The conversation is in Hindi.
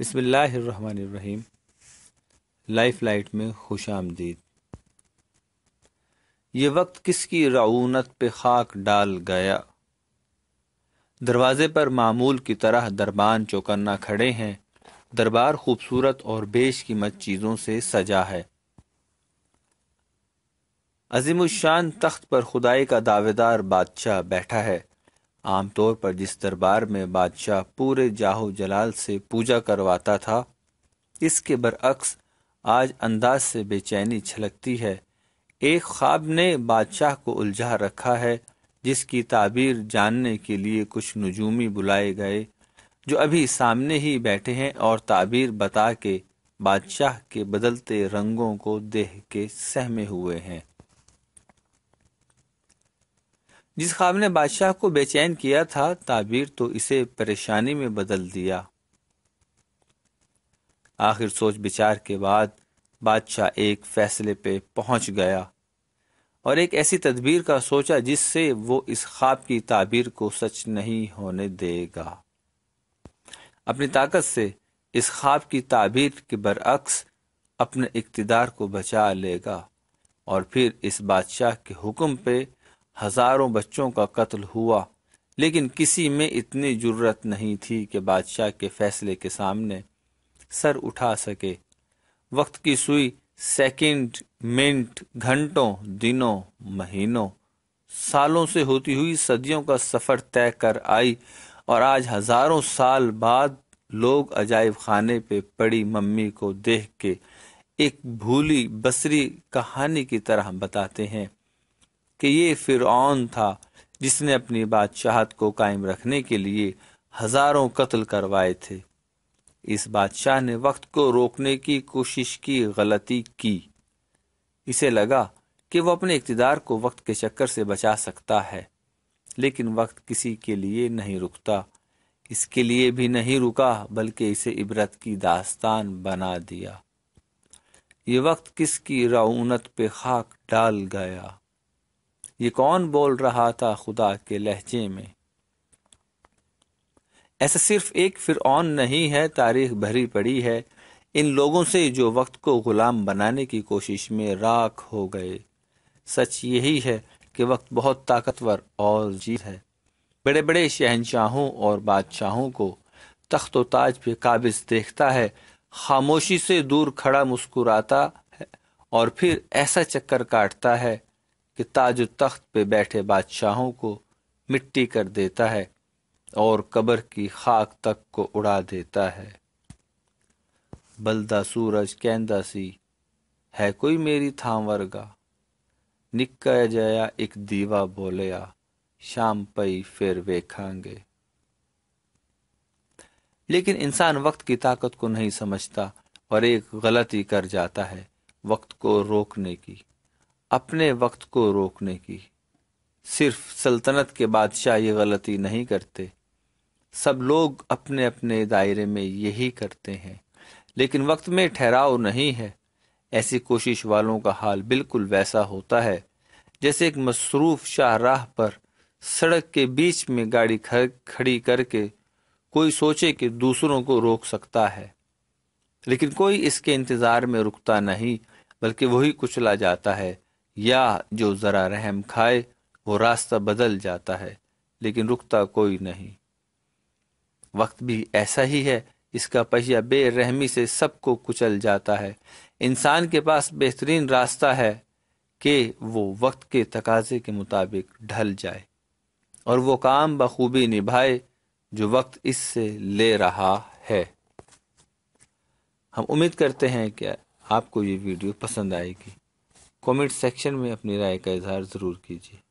बसमीम लाइफ लाइट में खुश आमदीद ये वक्त किसकी रऊनत पे खाक डाल गया दरवाजे पर मामूल की तरह दरबान चौकन्ना खड़े हैं दरबार खूबसूरत और बेश की मत चीज़ों से सजा है शान तख्त पर खुदाई का दावेदार बादशाह बैठा है आमतौर पर जिस दरबार में बादशाह पूरे जाहो जलाल से पूजा करवाता था इसके बरअक्स आज अंदाज से बेचैनी छलकती है एक ख्वाब ने बादशाह को उलझा रखा है जिसकी ताबीर जानने के लिए कुछ नजूमी बुलाए गए जो अभी सामने ही बैठे हैं और ताबीर बता के बादशाह के बदलते रंगों को देख के सहमे हुए हैं जिस ख्वाब ने बादशाह को बेचैन किया था ताबीर तो इसे परेशानी में बदल दिया आखिर सोच विचार के बाद बादशाह एक फैसले पे पहुंच गया और एक ऐसी तदबीर का सोचा जिससे वो इस ख्वाब की ताबीर को सच नहीं होने देगा अपनी ताकत से इस ख्वाब की ताबीर के बरअक्स अपने इकतदार को बचा लेगा और फिर इस बादशाह के हुक्म पे हजारों बच्चों का कत्ल हुआ लेकिन किसी में इतनी ज़रूरत नहीं थी कि बादशाह के फैसले के सामने सर उठा सके वक्त की सुई सेकंड, मिनट घंटों दिनों महीनों सालों से होती हुई सदियों का सफर तय कर आई और आज हजारों साल बाद लोग अजायब खाने पे पड़ी मम्मी को देख के एक भूली बसरी कहानी की तरह बताते हैं कि ये फिरौन था जिसने अपनी बादशाहत को कायम रखने के लिए हजारों कत्ल करवाए थे इस बादशाह ने वक्त को रोकने की कोशिश की गलती की इसे लगा कि वह अपने इकतदार को वक्त के चक्कर से बचा सकता है लेकिन वक्त किसी के लिए नहीं रुकता इसके लिए भी नहीं रुका बल्कि इसे इबरत की दास्तान बना दिया ये वक्त किसकी रौनत पे खाक डाल गया ये कौन बोल रहा था खुदा के लहजे में ऐसा सिर्फ एक फिर नहीं है तारीख भरी पड़ी है इन लोगों से जो वक्त को गुलाम बनाने की कोशिश में राख हो गए सच यही है कि वक्त बहुत ताकतवर और जीत है बड़े बड़े शहनशाहों और बादशाहों को तख्त ताज पे काबिज देखता है खामोशी से दूर खड़ा मुस्कुराता है और फिर ऐसा चक्कर काटता है कि ताज तख्त पे बैठे बादशाहों को मिट्टी कर देता है और कब्र की खाक तक को उड़ा देता है बलदा सूरज कहदा सी है कोई मेरी थां वर्गा निका जया एक दीवा बोलिया शाम पई फिर वेखांगे लेकिन इंसान वक्त की ताकत को नहीं समझता और एक गलती कर जाता है वक्त को रोकने की अपने वक्त को रोकने की सिर्फ सल्तनत के बादशाह ये गलती नहीं करते सब लोग अपने अपने दायरे में यही करते हैं लेकिन वक्त में ठहराव नहीं है ऐसी कोशिश वालों का हाल बिल्कुल वैसा होता है जैसे एक मसरूफ शाहराह पर सड़क के बीच में गाड़ी खड़ी करके कोई सोचे कि दूसरों को रोक सकता है लेकिन कोई इसके इंतज़ार में रुकता नहीं बल्कि वही कुचला जाता है या जो ज़रा रहम खाए वो रास्ता बदल जाता है लेकिन रुकता कोई नहीं वक्त भी ऐसा ही है इसका पहिया बेरहमी से सबको कुचल जाता है इंसान के पास बेहतरीन रास्ता है कि वो वक्त के तकाजे के मुताबिक ढल जाए और वो काम बखूबी निभाए जो वक्त इससे ले रहा है हम उम्मीद करते हैं कि आपको ये वीडियो पसंद आएगी कमेंट सेक्शन में अपनी राय का इजहार ज़रूर कीजिए